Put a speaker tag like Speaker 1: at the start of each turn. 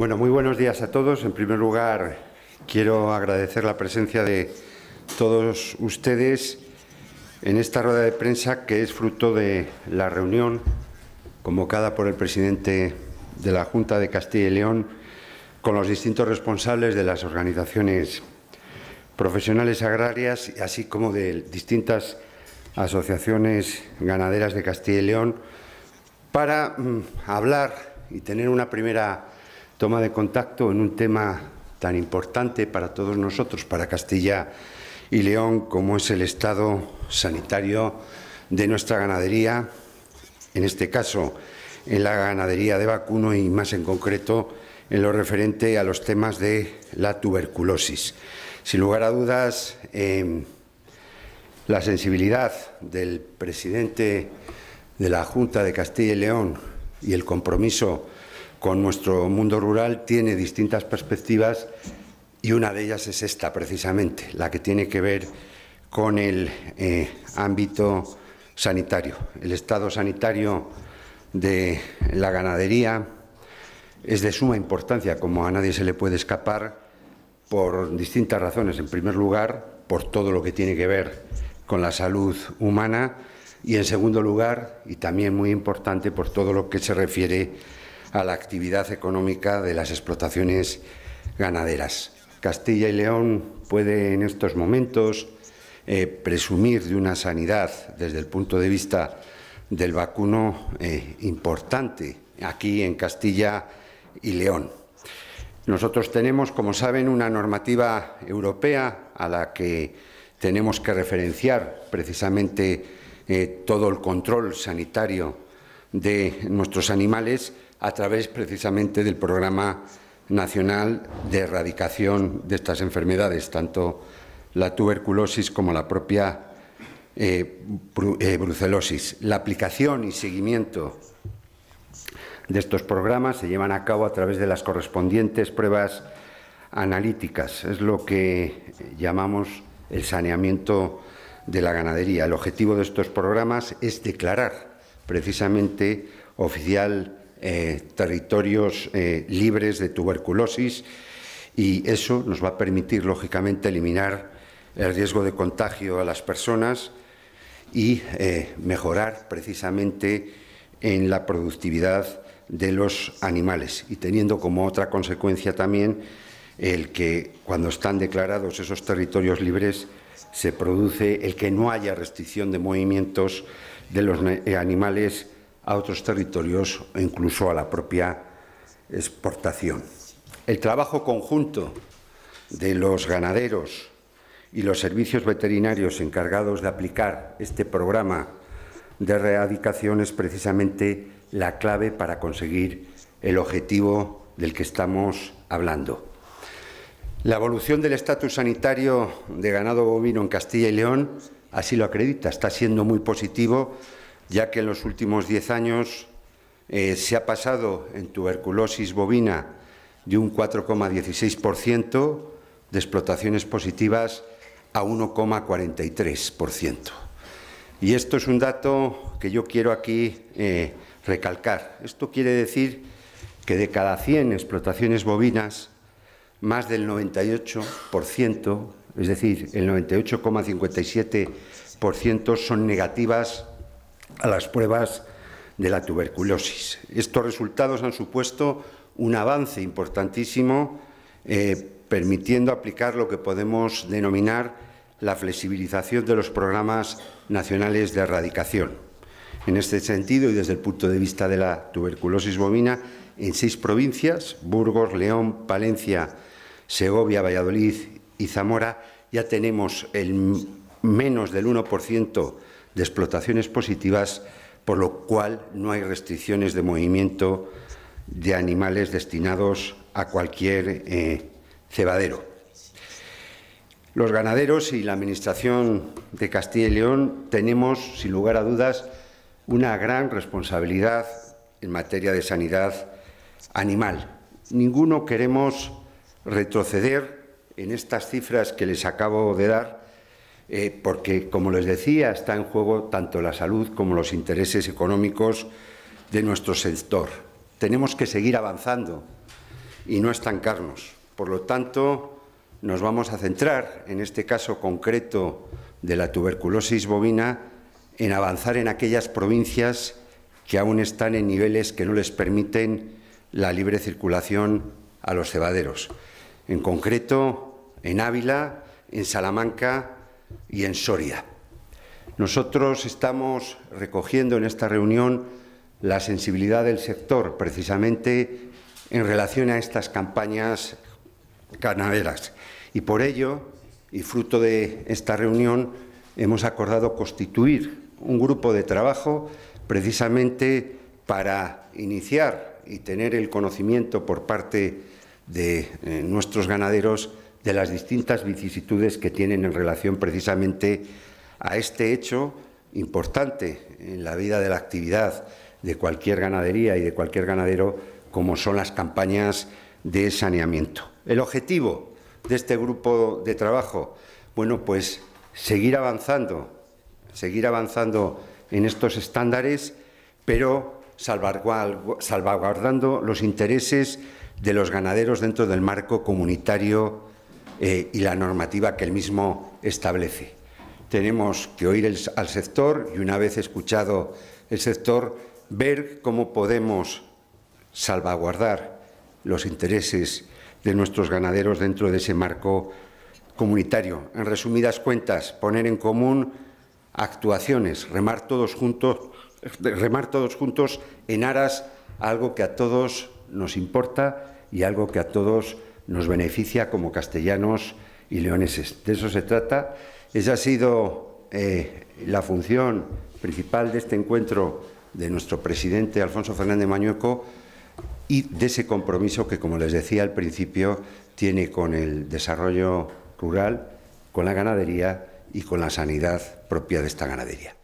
Speaker 1: Bueno, muy buenos días a todos. En primer lugar, quiero agradecer la presencia de todos ustedes en esta rueda de prensa que es fruto de la reunión convocada por el presidente de la Junta de Castilla y León con los distintos responsables de las organizaciones profesionales agrarias, así como de distintas asociaciones ganaderas de Castilla y León, para mm, hablar y tener una primera toma de contacto en un tema tan importante para todos nosotros, para Castilla y León, como es el estado sanitario de nuestra ganadería, en este caso en la ganadería de vacuno y más en concreto en lo referente a los temas de la tuberculosis. Sin lugar a dudas, em, la sensibilidad del presidente de la Junta de Castilla y León y el compromiso con nuestro mundo rural tiene distintas perspectivas y una de ellas es esta precisamente, la que tiene que ver con el eh, ámbito sanitario, el estado sanitario de la ganadería es de suma importancia, como a nadie se le puede escapar, por distintas razones. En primer lugar, por todo lo que tiene que ver con la salud humana y, en segundo lugar, y también muy importante, por todo lo que se refiere a la actividad económica de las explotaciones ganaderas. Castilla y León puede en estos momentos eh, presumir de una sanidad desde el punto de vista del vacuno eh, importante aquí en Castilla y León. Nosotros tenemos, como saben, una normativa europea a la que tenemos que referenciar precisamente eh, todo el control sanitario de nuestros animales a través precisamente del Programa Nacional de Erradicación de estas enfermedades, tanto la tuberculosis como la propia eh, eh, brucelosis. La aplicación y seguimiento de estos programas se llevan a cabo a través de las correspondientes pruebas analíticas. Es lo que llamamos el saneamiento de la ganadería. El objetivo de estos programas es declarar precisamente oficial eh, territorios eh, libres de tuberculosis y eso nos va a permitir, lógicamente, eliminar el riesgo de contagio a las personas y eh, mejorar precisamente en la productividad de los animales y teniendo como otra consecuencia también el que cuando están declarados esos territorios libres se produce el que no haya restricción de movimientos de los animales a otros territorios e incluso a la propia exportación. El trabajo conjunto de los ganaderos y los servicios veterinarios encargados de aplicar este programa de erradicación es precisamente la clave para conseguir el objetivo del que estamos hablando. La evolución del estatus sanitario de ganado bovino en Castilla y León así lo acredita, está siendo muy positivo ya que en los últimos 10 años eh, se ha pasado en tuberculosis bovina de un 4,16% de explotaciones positivas a 1,43%. Y esto es un dato que yo quiero aquí eh, recalcar. Esto quiere decir que de cada 100 explotaciones bovinas, más del 98%, es decir, el 98,57% son negativas a las pruebas de la tuberculosis. Estos resultados han supuesto un avance importantísimo, eh, permitiendo aplicar lo que podemos denominar la flexibilización de los programas nacionales de erradicación. En este sentido, y desde el punto de vista de la tuberculosis bovina, en seis provincias, Burgos, León, Palencia, Segovia, Valladolid y Zamora, ya tenemos el menos del 1% de explotaciones positivas, por lo cual no hay restricciones de movimiento de animales destinados a cualquier eh, cebadero. Los ganaderos y la Administración de Castilla y León tenemos, sin lugar a dudas, una gran responsabilidad en materia de sanidad animal. Ninguno queremos retroceder en estas cifras que les acabo de dar eh, porque, como les decía, está en juego tanto la salud como los intereses económicos de nuestro sector. Tenemos que seguir avanzando y no estancarnos. Por lo tanto, nos vamos a centrar, en este caso concreto de la tuberculosis bovina, en avanzar en aquellas provincias que aún están en niveles que no les permiten la libre circulación a los cebaderos. En concreto, en Ávila, en Salamanca, y en Soria. Nosotros estamos recogiendo en esta reunión la sensibilidad del sector, precisamente en relación a estas campañas ganaderas. Y por ello, y fruto de esta reunión, hemos acordado constituir un grupo de trabajo precisamente para iniciar y tener el conocimiento por parte de eh, nuestros ganaderos de las distintas vicisitudes que tienen en relación precisamente a este hecho importante en la vida de la actividad de cualquier ganadería y de cualquier ganadero, como son las campañas de saneamiento. El objetivo de este grupo de trabajo, bueno, pues seguir avanzando, seguir avanzando en estos estándares, pero salvaguardando los intereses de los ganaderos dentro del marco comunitario eh, y la normativa que el mismo establece. Tenemos que oír al sector y una vez escuchado el sector, ver cómo podemos salvaguardar los intereses de nuestros ganaderos dentro de ese marco comunitario. En resumidas cuentas, poner en común actuaciones, remar todos juntos, remar todos juntos en aras a algo que a todos nos importa y algo que a todos nos beneficia como castellanos y leoneses. De eso se trata. Esa ha sido eh, la función principal de este encuentro de nuestro presidente Alfonso Fernández Mañueco y de ese compromiso que, como les decía al principio, tiene con el desarrollo rural, con la ganadería y con la sanidad propia de esta ganadería.